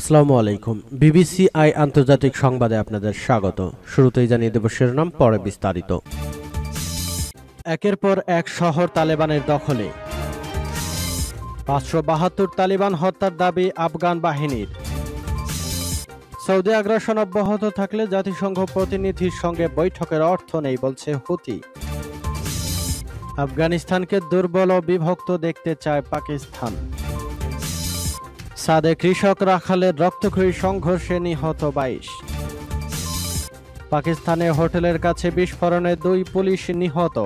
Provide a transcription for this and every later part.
আসসালামু আলাইকুম BBC I আন্তর্জাতিক সংবাদে আপনাদের স্বাগত শুরুতেই জানিয়ে দেব শিরোনাম পরে বিস্তারিত একের পর এক শহর তালেবানের দখলে পাঁচশো বাহাত্তর তালিবান হত্যার দাবি আফগান বাহিনীর সৌদি আগ্রাসন অব্যাহত থাকলে জাতিসংঘ প্রতিনিধির সঙ্গে বৈঠকের অর্থ নেই বলছে হুতি আফগানিস্তানকে দুর্বল ও বিভক্ত দেখতে চায় পাকিস্তান সাদে কৃষক রাখালের রক্তক্ষয়ী সংঘর্ষে নিহত বাইশ পাকিস্তানে হোটেলের কাছে বিস্ফোরণে দুই পুলিশ নিহত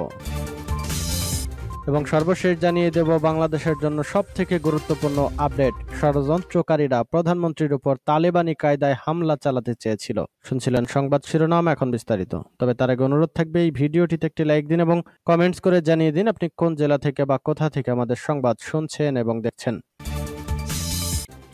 এবং সর্বশেষ জানিয়ে দেব বাংলাদেশের জন্য সবথেকে গুরুত্বপূর্ণ আপডেট ষড়যন্ত্রকারীরা প্রধানমন্ত্রীর উপর তালেবানি কায়দায় হামলা চালাতে চেয়েছিল শুনছিলেন সংবাদ শিরোনাম এখন বিস্তারিত তবে তার আগে অনুরোধ থাকবে এই ভিডিওটিতে একটি লাইক দিন এবং কমেন্টস করে জানিয়ে দিন আপনি কোন জেলা থেকে বা কোথা থেকে আমাদের সংবাদ শুনছেন এবং দেখছেন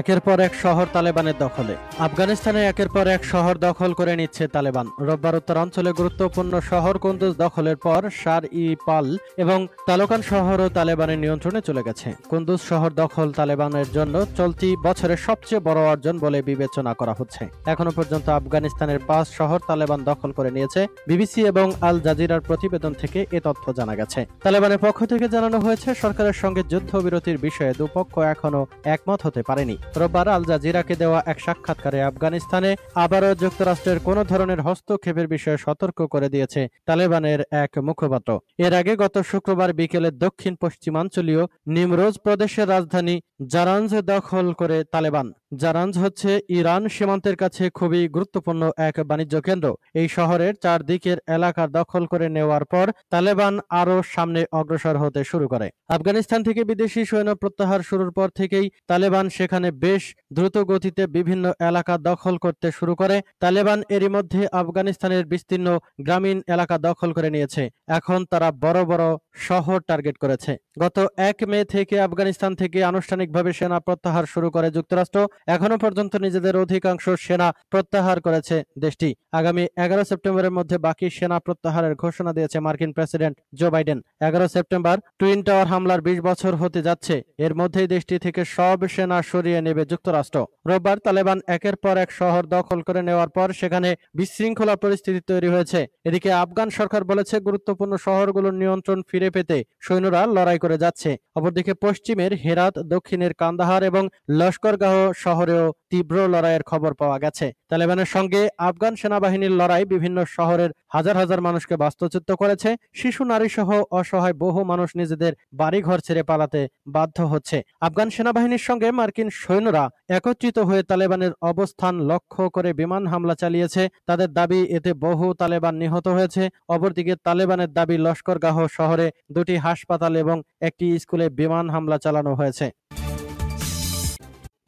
একের পর এক শহর তালেবানের দখলে আফগানিস্তানে একের পর এক শহর দখল করে নিচ্ছে তালেবান রোববার উত্তর অঞ্চলে গুরুত্বপূর্ণ শহর কুন্দুজ দখলের পর সার ই পাল এবং তালোকান শহরও তালেবানের নিয়ন্ত্রণে চলে গেছে কুন্দুজ শহর দখল তালেবানের জন্য চলতি বছরের সবচেয়ে বড় অর্জন বলে বিবেচনা করা হচ্ছে এখনো পর্যন্ত আফগানিস্তানের পাঁচ শহর তালেবান দখল করে নিয়েছে বিবিসি এবং আল জাজিরার প্রতিবেদন থেকে এ তথ্য জানা গেছে তালেবানের পক্ষ থেকে জানানো হয়েছে সরকারের সঙ্গে যুদ্ধবিরতির বিষয়ে দুপক্ষ এখনো একমত হতে পারেনি রোববার আল জাজিরাকে দেওয়া এক সাক্ষাৎকারে আফগানিস্তানে আবারও যুক্তরাষ্ট্রের কোনো ধরনের হস্তক্ষেপের বিষয়ে সতর্ক করে দিয়েছে তালেবানের এক মুখপাত্র এর আগে গত শুক্রবার বিকেলে দক্ষিণ পশ্চিমাঞ্চলীয় নিমরোজ প্রদেশের রাজধানী জারাঞ্জ দখল করে তালেবান জারাঞ্জ হচ্ছে ইরান সীমান্তের কাছে খুবই গুরুত্বপূর্ণ এক বাণিজ্য কেন্দ্র এই শহরের চারদিকের এলাকা দখল করে নেওয়ার পর তালেবান আরও সামনে অগ্রসর হতে শুরু করে আফগানিস্তান থেকে বিদেশি সৈন্য প্রত্যাহার শুরুর পর থেকেই তালেবান সেখানে বেশ দ্রুত গতিতে বিভিন্ন এলাকা দখল করতে শুরু করে তালেবান এরই মধ্যে আফগানিস্তানের বিস্তীর্ণ গ্রামীণ এলাকা দখল করে নিয়েছে এখন তারা বড় বড় শহর টার্গেট করেছে গত এক মে থেকে আফগানিস্তান থেকে আনুষ্ঠানিকভাবে সেনা প্রত্যাহার শুরু করে যুক্তরাষ্ট্র এখনো পর্যন্ত নিজেদের অধিকাংশ সেনা প্রত্যাহার করেছে দেশটি আগামী এগারো সেপ্টেম্বরের মধ্যে বাকি সেনা প্রত্যাহারের ঘোষণা দিয়েছে মার্কিন প্রেসিডেন্ট জো বাইডেন এগারো সেপ্টেম্বর টুইন টাওয়ার হামলার বিশ বছর হতে যাচ্ছে এর মধ্যেই দেশটি থেকে সব সেনা সরিয়ে নেবে যুক্তরাষ্ট্র রোববার তালেবান একের পর এক শহর দখল করে নেওয়ার পর সেখানে বিশৃঙ্খলা পরিস্থিতি তৈরি হয়েছে এদিকে আফগান সরকার বলেছে গুরুত্বপূর্ণ শহরগুলোর নিয়ন্ত্রণ ফিরে পেতে সৈন্যরা লড়াই করে যাচ্ছে অপরদিকে পশ্চিমের হেরাত দক্ষিণের কান্দাহার এবং লস্করগাহ শহরেও তীব্র লড়াইয়ের খবর পাওয়া গেছে তালেবানের সঙ্গে আফগান সেনাবাহিনীর লড়াই বিভিন্ন শহরের হাজার হাজার মানুষকে বাস্তুচ্যুত করেছে শিশু নারী সহ অসহায় বহু মানুষ নিজেদের বাড়িঘর ছেড়ে পালাতে বাধ্য হচ্ছে আফগান সেনাবাহিনীর সঙ্গে মার্কিন সৈন্যরা একত্রিত হয়ে তালেবানের অবস্থান লক্ষ্য করে বিমান হামলা চালিয়েছে তাদের দাবি এতে বহু তালেবান নিহত হয়েছে অপরদিকে তালেবানের দাবি লস্করগাহ শহরে দুটি হাসপাতাল এবং একটি স্কুলে বিমান হামলা চালানো হয়েছে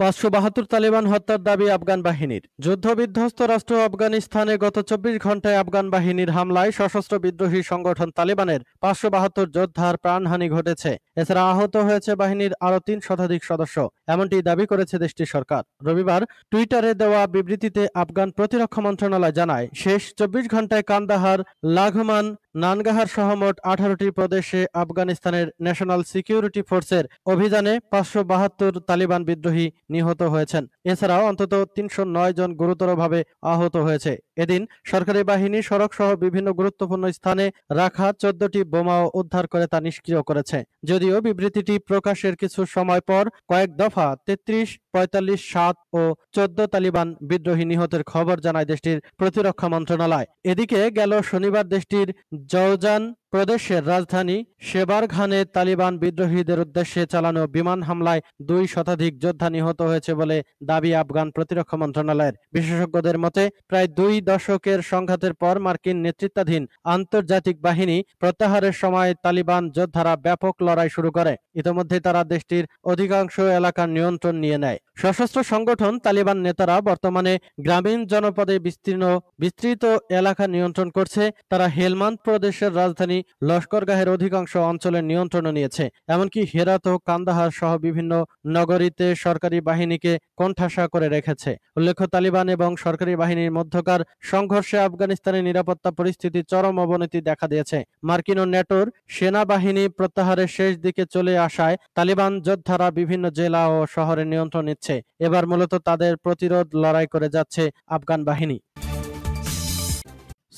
পাঁচশো বাহাত্তর তালেবান হত্যার দাবি আফগান বাহিনীর যুদ্ধবিধ্বস্ত রাষ্ট্র আফগানিস্তানে গত চব্বিশ ঘন্টায় আফগান বাহিনীর হামলায় সশস্ত্র বিদ্রোহী সংগঠন তালেবানের পাঁচশো বাহাত্তর যোদ্ধার প্রাণহানি ঘটেছে এছাড়া আহত হয়েছে বাহিনীর আরও তিন শতাধিক সদস্য এমনটি দাবি করেছে দেশটির সরকার রবিবার টুইটারে দেওয়া বিবৃতিতে আফগান প্রতিরক্ষা মন্ত্রণালয় জানায় শেষ চব্বিশ ঘন্টায় কান্দাহার লাঘমান নানগাহার সহ মোট আঠারোটি প্রদেশে আফগানিস্তানের ন্যাশনাল সিকিউরিটি ফোর্সের অভিযানে পাঁচশো বাহাত্তর তালিবান বিদ্রোহী নিহত হয়েছেন এছাড়াও অন্তত তিনশো নয় জন গুরুতরভাবে আহত হয়েছে এদিন সরকারি বাহিনী সড়ক সহ বিভিন্ন গুরুত্বপূর্ণ স্থানে রাখা চোদ্দটি বোমাও উদ্ধার করে তা নিষ্ক্রিয় করেছে যদিও বিবৃতিটি প্রকাশের কিছু সময় পর কয়েক দফা তেত্রিশ পঁয়তাল্লিশ সাত ও চোদ্দ তালিবান বিদ্রোহী নিহতের খবর জানায় দেশটির প্রতিরক্ষা মন্ত্রণালয় এদিকে গেল শনিবার দেশটির জৌজান প্রদেশের রাজধানী সেবারঘানে তালিবান বিদ্রোহীদের উদ্দেশ্যে চালানো বিমান হামলায় দুই শতাধিক যোদ্ধা নিহত হয়েছে বলে দাবি আফগান প্রতিরক্ষা মন্ত্রণালয়ের বিশেষজ্ঞদের মতে প্রায় দুই দশকের সংঘাতের পর মার্কিন নেতৃত্বাধীন আন্তর্জাতিক বাহিনী প্রত্যাহারের সময় তালিবান যোদ্ধারা ব্যাপক লড়াই শুরু করে ইতিমধ্যে তারা দেশটির অধিকাংশ এলাকার নিয়ন্ত্রণ নিয়ে নেয় সশস্ত্র সংগঠন তালিবান নেতারা বর্তমানে গ্রামীণ জনপদে বিস্তীর্ণ বিস্তৃত এলাকা নিয়ন্ত্রণ করছে তারা হেলমান্দ প্রদেশের রাজধানী লস্করগাহের অধিকাংশ অঞ্চলের নিয়ন্ত্রণ নিয়েছে এমনকি হেরাত ও কান্দাহার সহ বিভিন্ন নগরীতে সরকারি বাহিনীকে কণ্ঠাসা করে রেখেছে উল্লেখ্য তালিবান এবং সরকারি বাহিনীর মধ্যকার সংঘর্ষে আফগানিস্তানের নিরাপত্তা পরিস্থিতি চরম অবনতি দেখা দিয়েছে মার্কিন ও নেটোর সেনাবাহিনী প্রত্যাহারের শেষ দিকে চলে আসায় তালিবান যোদ্ধারা বিভিন্ন জেলা ও শহরে নিয়ন্ত্রণ নিচ্ছে এবার মূলত তাদের প্রতিরোধ লড়াই করে যাচ্ছে আফগান বাহিনী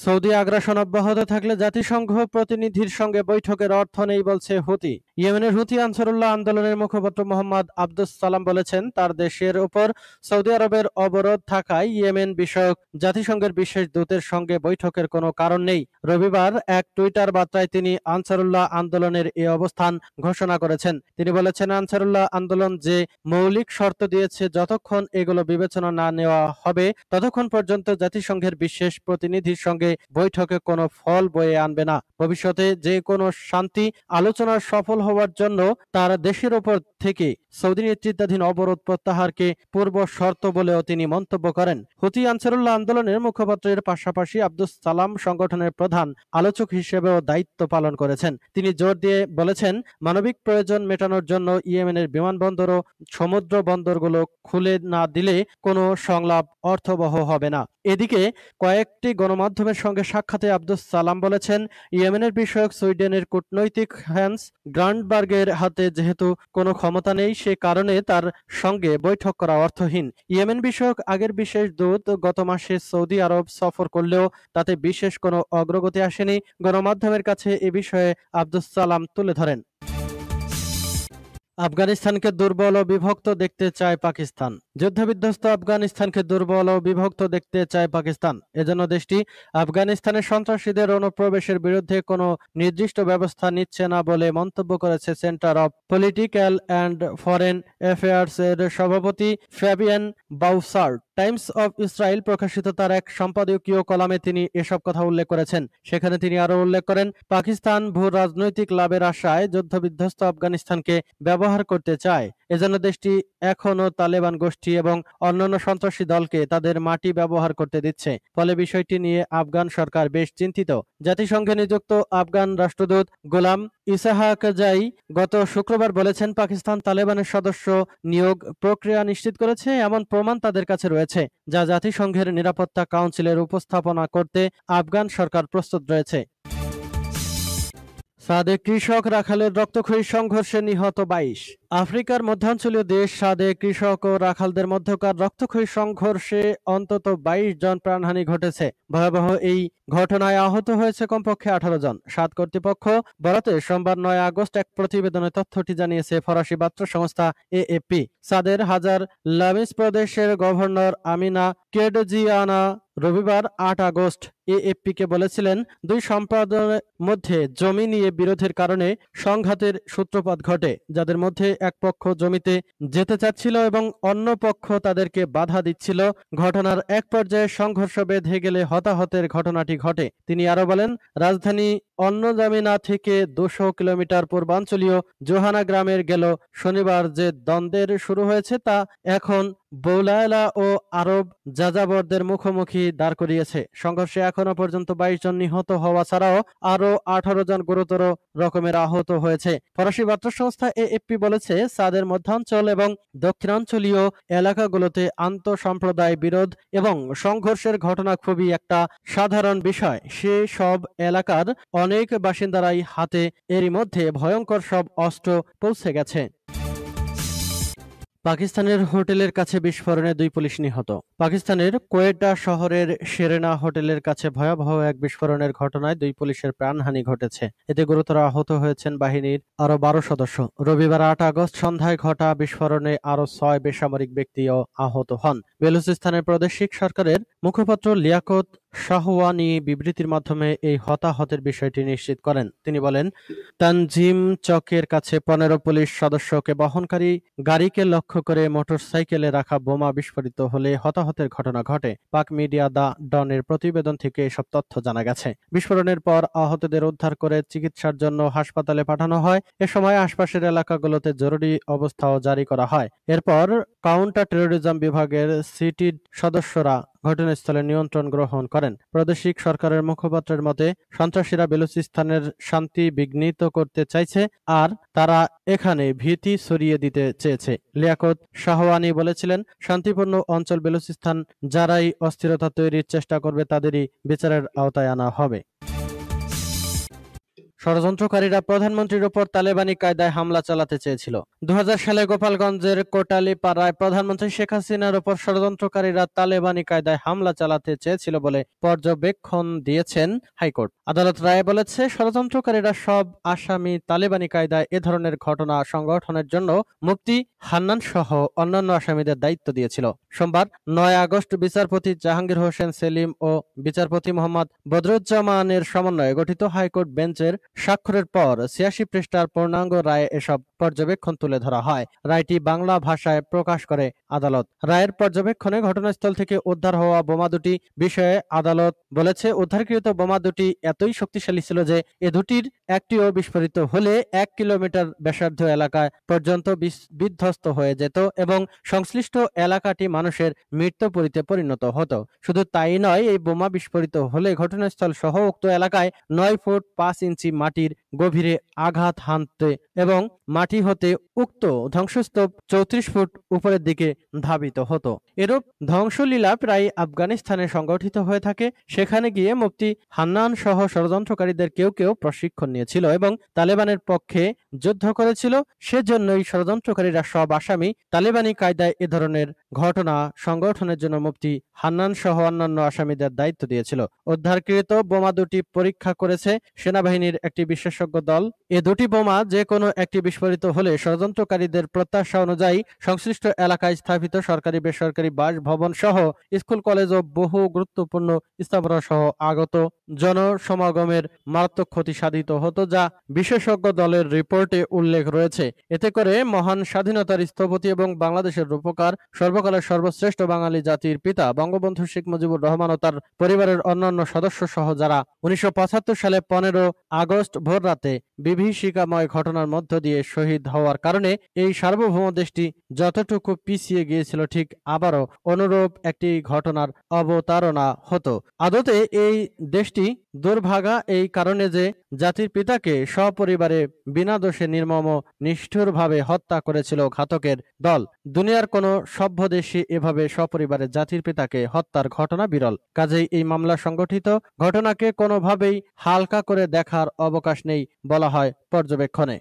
সৌদি আগ্রাসন অব্যাহত থাকলে জাতিসংঘ প্রতিনিধির সঙ্গে বৈঠকের অর্থ নেই বলছে হুতি ইয়েমেনের হুতি আনসারুল্লাহ আন্দোলনের মুখপাত্র মোহাম্মদ আব্দুস সালাম বলেছেন তার দেশের উপর সৌদি আরবের অবরোধ থাকায় ইয়েমেন বিষয়ক জাতিসংঘের বিশেষ দূতের সঙ্গে বৈঠকের কোনো কারণ নেই রবিবার এক টুইটার বার্তায় তিনি আনসারুল্লাহ আন্দোলনের এ অবস্থান ঘোষণা করেছেন তিনি বলেছেন আনসারুল্লাহ আন্দোলন যে মৌলিক শর্ত দিয়েছে যতক্ষণ এগুলো বিবেচনা না নেওয়া হবে ততক্ষণ পর্যন্ত জাতিসংঘের বিশেষ প্রতিনিধির সঙ্গে বৈঠকে কোনো ফল বয়ে আনবে না ভবিষ্যতে যে কোনো শান্তি আলোচনার সফল হওয়ার জন্য তার দেশের ওপর থেকে সৌদি নেতৃত্বাধীন অবরোধ প্রত্যাহারকে পূর্ব শর্ত বলেও তিনি মন্তব্য করেন হুতি আনসারুল্লাহ আন্দোলনের মুখপাত্রের পাশাপাশি আব্দুল সালাম সংগঠনের প্রধান আলোচক হিসেবেও দায়িত্ব পালন করেছেন তিনি জোর দিয়ে বলেছেন মানবিক প্রয়োজন মেটানোর জন্য ইয়েমেনের বিমানবন্দর ও সমুদ্র বন্দরগুলো খুলে না দিলে কোনো সংলাপ অর্থবহ হবে না এদিকে কয়েকটি গণমাধ্যমের সঙ্গে সাক্ষাতে আব্দুস সালাম বলেছেন ইয়েমেনের বিষয়ক সুইডেনের কূটনৈতিক হ্যান্স গ্রান্ডবার্গের হাতে যেহেতু কোনো ক্ষমতা নেই সে কারণে তার সঙ্গে বৈঠক করা অর্থহীন ইয়েমেন বিষয়ক আগের বিশেষ দূত গত মাসে সৌদি আরব সফর করলেও তাতে বিশেষ কোনো অগ্রগতি আসেনি গণমাধ্যমের কাছে এ বিষয়ে আব্দুস সালাম তুলে ধরেন আফগানিস্তানকে দুর্বল ও বিভক্ত দেখতে চায় পাকিস্তান যুদ্ধবিধ্বস্ত আফগানিস্তানকে দুর্বল ও বিভক্ত দেখতে চায় পাকিস্তান এজন্য দেশটি আফগানিস্তানে সন্ত্রাসীদের অনুপ্রবেশের বিরুদ্ধে কোনো নির্দিষ্ট ব্যবস্থা নিচ্ছে না বলে মন্তব্য করেছে centre of political and foreign affairs এর সভাপতি Fabien Baussart Times of Israel প্রকাশিত তার এক সম্পাদকীয় কলামে তিনি এসব কথা উল্লেখ করেছেন সেখানে তিনি আরো উল্লেখ করেন পাকিস্তান ভূ রাজনৈতিক লাভের আশায় যুদ্ধবিধ্বস্ত আফগানিস্তানকে ব্যবহার ব্যবহার করতে চায় এজন্য দেশটি এখনও তালেবান গোষ্ঠী এবং অন্যান্য সন্ত্রাসী দলকে তাদের মাটি ব্যবহার করতে দিচ্ছে ফলে বিষয়টি নিয়ে আফগান সরকার বেশ চিন্তিত জাতিসংঘে নিযুক্ত আফগান রাষ্ট্রদূত গোলাম ইসাহাক জাই গত শুক্রবার বলেছেন পাকিস্তান তালেবানের সদস্য নিয়োগ প্রক্রিয়া নিশ্চিত করেছে এমন প্রমাণ তাদের কাছে রয়েছে যা জাতিসংঘের নিরাপত্তা কাউন্সিলের উপস্থাপনা করতে আফগান সরকার প্রস্তুত রয়েছে সাদে কৃষক রাখালের রক্তক্ষয়ী সংঘর্ষে নিহত বাইশ আফ্রিকার মধ্যাঞ্চলীয় দেশ সাদে কৃষক ও রাখালদের মধ্যকার রক্তক্ষয়ী সংঘর্ষে অন্তত বাইশ জন প্রাণহানি ঘটেছে ভয়াবহ এই ঘটনায় আহত হয়েছে কমপক্ষে আঠারো জন সাত কর্তৃপক্ষ বরাতে সোমবার নয় আগস্ট এক প্রতিবেদনে তথ্যটি জানিয়েছে ফরাসি বার্তা সংস্থা এএপি সাদের হাজার লামিস প্রদেশের গভর্নর আমিনা কেডজিয়ানা রবিবার আট আগস্ট এএফপিকে বলেছিলেন দুই সম্প্রদায়ের মধ্যে জমি নিয়ে বিরোধের কারণে সংঘাতের সূত্রপাত ঘটে যাদের মধ্যে এক পক্ষ জমিতে যেতে চাচ্ছিল এবং অন্য পক্ষ তাদেরকে বাধা দিচ্ছিল ঘটনার এক পর্যায়ে সংঘর্ষ বেঁধে গেলে হতাহতের ঘটনাটি ঘটে তিনি আরো বলেন রাজধানী অন্নজামিনা থেকে দুশো কিলোমিটার পূর্বাঞ্চলীয় জোহানা গ্রামের গেল শনিবার যে দ্বন্দ্বের শুরু হয়েছে তা এখন বৌলায়লা ও আরব যাযাবরদের মুখোমুখি দাঁড় করিয়েছে সংঘর্ষে এখনো পর্যন্ত বাইশ জন নিহত হওয়া ছাড়াও আরও আঠারো জন গুরুতর রকমের আহত হয়েছে ফরাসি বার্তা সংস্থা এএফপি বলেছে সাদের মধ্যাঞ্চল এবং দক্ষিণাঞ্চলীয় এলাকাগুলোতে আন্তঃসাম্প্রদায় বিরোধ এবং সংঘর্ষের ঘটনা খুবই একটা সাধারণ বিষয় সে সব এলাকার অনেক বাসিন্দারাই হাতে এরই মধ্যে ভয়ঙ্কর সব অস্ত্র পৌঁছে গেছে পাকিস্তানের হোটেলের কাছে বিস্ফোরণে দুই পুলিশ নিহত পাকিস্তানের কোয়েটা শহরের সেরেনা হোটেলের কাছে ভয়াবহ এক বিস্ফোরণের ঘটনায় দুই পুলিশের প্রাণহানি ঘটেছে এতে গুরুতর আহত হয়েছেন বাহিনীর আরও বারো সদস্য রবিবার আট আগস্ট সন্ধ্যায় ঘটা বিস্ফোরণে আরও ছয় বেসামরিক ব্যক্তিও আহত হন বেলুচিস্তানের প্রাদেশিক সরকারের মুখপাত্র লিয়াকত শাহওয়ানি বিবৃতির মাধ্যমে এই হতাহতের বিষয়টি নিশ্চিত করেন তিনি বলেন তানজিম চকের কাছে পনেরো পুলিশ সদস্যকে বহনকারী গাড়িকে লক্ষ্য করে মোটরসাইকেলে রাখা বোমা বিস্ফোরিত হলে হতাহতের ঘটনা ঘটে পাক মিডিয়া দা ডনের প্রতিবেদন থেকে এসব তথ্য জানা গেছে বিস্ফোরণের পর আহতদের উদ্ধার করে চিকিৎসার জন্য হাসপাতালে পাঠানো হয় এ সময় আশপাশের এলাকাগুলোতে জরুরি অবস্থাও জারি করা হয় এরপর কাউন্টার টেরোরিজম বিভাগের সিটির সদস্যরা ঘটনাস্থলে নিয়ন্ত্রণ গ্রহণ করেন প্রাদেশিক সরকারের মুখপাত্রের মতে সন্ত্রাসীরা বেলুচিস্তানের শান্তি বিঘ্নিত করতে চাইছে আর তারা এখানে ভীতি ছড়িয়ে দিতে চেয়েছে লিয়াকত শাহওয়ানি বলেছিলেন শান্তিপূর্ণ অঞ্চল বেলুচিস্তান যারাই অস্থিরতা তৈরির চেষ্টা করবে তাদেরই বিচারের আওতায় আনা হবে ষড়যন্ত্রকারীরা প্রধানমন্ত্রীর ওপর তালেবানি কায়দায় হামলা চালাতে চেয়েছিল দু সালে গোপালগঞ্জের কোটালি পাড়ায় প্রধানমন্ত্রী শেখ হাসিনার ওপর ষড়যন্ত্রকারীরা তালেবানি কায়দায় হামলা চালাতে চেয়েছিল বলে পর্যবেক্ষণ দিয়েছেন হাইকোর্ট আদালত রায়ে বলেছে ষড়যন্ত্রকারীরা সব আসামি তালেবানি কায়দায় এ ধরনের ঘটনা সংগঠনের জন্য মুক্তি হান্নান সহ অন্যান্য আসামিদের দায়িত্ব দিয়েছিল সোমবার নয় আগস্ট বিচারপতি জাহাঙ্গীর হোসেন সেলিম ও বিচারপতি মোহাম্মদ বদরুজ্জামানের সমন্বয়ে গঠিত হাইকোর্ট বেঞ্চের স্বাক্ষরের পর ছিয়াশি পৃষ্ঠার পূর্ণাঙ্গ রায়ে এসব পর্যবেক্ষণ তুলে ধরা হয় রায়টি বাংলা ভাষায় প্রকাশ করে আদালত রায়ের পর্যবেক্ষণে ঘটনাস্থল থেকে উদ্ধার হওয়া বোমা দুটি বিষয়ে আদালত বলেছে উদ্ধারকৃত বোমা দুটি এতই শক্তিশালী ছিল যে এ দুটির একটিও বিস্ফোরিত হলে এক কিলোমিটার ব্যাসার্ধ এলাকায় পর্যন্ত বিধ্বস্ত হয়ে যেত এবং সংশ্লিষ্ট এলাকাটি মানুষের মৃত্যুপুরীতে পরিণত হতো শুধু তাই নয় এই বোমা বিস্ফোরিত হলে ঘটনাস্থল সহ উক্ত এলাকায় নয় ফুট পাঁচ ইঞ্চি মাটির গভীরে আঘাত হানতে এবং মাটি মাটি হতে উক্ত ধ্বংসস্তূপ চৌত্রিশ ফুট উপরের দিকে ধাবিত হতো এরূপ ধ্বংসলীলা প্রায় আফগানিস্তানে সংগঠিত হয়ে থাকে সেখানে গিয়ে মুফতি হান্নান সহ ষড়যন্ত্রকারীদের কেউ কেউ প্রশিক্ষণ নিয়েছিল এবং তালেবানের পক্ষে যুদ্ধ করেছিল সেজন্যই ষড়যন্ত্রকারীরা সব আসামি তালেবানি কায়দায় এ ধরনের ঘটনা সংগঠনের জন্য মুফতি হান্নান সহ অন্যান্য আসামিদের দায়িত্ব দিয়েছিল উদ্ধারকৃত বোমা দুটি পরীক্ষা করেছে সেনাবাহিনীর একটি বিশেষজ্ঞ দল এ দুটি বোমা যে কোনো একটি বিস্ফোরিত বিস্তারিত হলে ষড়যন্ত্রকারীদের প্রত্যাশা অনুযায়ী সংশ্লিষ্ট এলাকায় স্থাপিত সরকারি বেসরকারি বাসভবন সহ স্কুল কলেজ ও বহু গুরুত্বপূর্ণ স্থাপনা সহ আগত জনসমাগমের মারাত্মক ক্ষতি সাধিত হতো যা বিশেষজ্ঞ দলের রিপোর্টে উল্লেখ রয়েছে এতে করে মহান স্বাধীনতার স্থপতি এবং বাংলাদেশের রূপকার সর্বকালের সর্বশ্রেষ্ঠ বাঙালি জাতির পিতা বঙ্গবন্ধু শেখ মুজিবুর রহমান ও তার পরিবারের অন্যান্য সদস্য সহ যারা উনিশশো সালে পনেরো আগস্ট ভোর রাতে বিভীষিকাময় ঘটনার মধ্য দিয়ে শহীদ হওয়ার কারণে এই সার্বভৌম দেশটি যতটুকু পিছিয়ে গিয়েছিল ঠিক আবারও অনুরূপ একটি ঘটনার অবতারণা হতো আদতে এই দেশ দেশটি দুর্ভাগা এই কারণে যে জাতির পিতাকে সপরিবারে বিনা দোষে নির্মম নিষ্ঠুরভাবে হত্যা করেছিল ঘাতকের দল দুনিয়ার কোনো সভ্য দেশে এভাবে সপরিবারে জাতির পিতাকে হত্যার ঘটনা বিরল কাজেই এই মামলা সংগঠিত ঘটনাকে কোনোভাবেই হালকা করে দেখার অবকাশ নেই বলা হয় পর্যবেক্ষণে